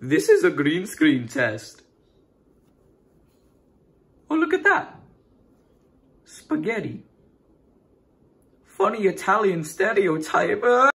This is a green screen test. Oh, look at that. Spaghetti. Funny Italian stereotype. Uh.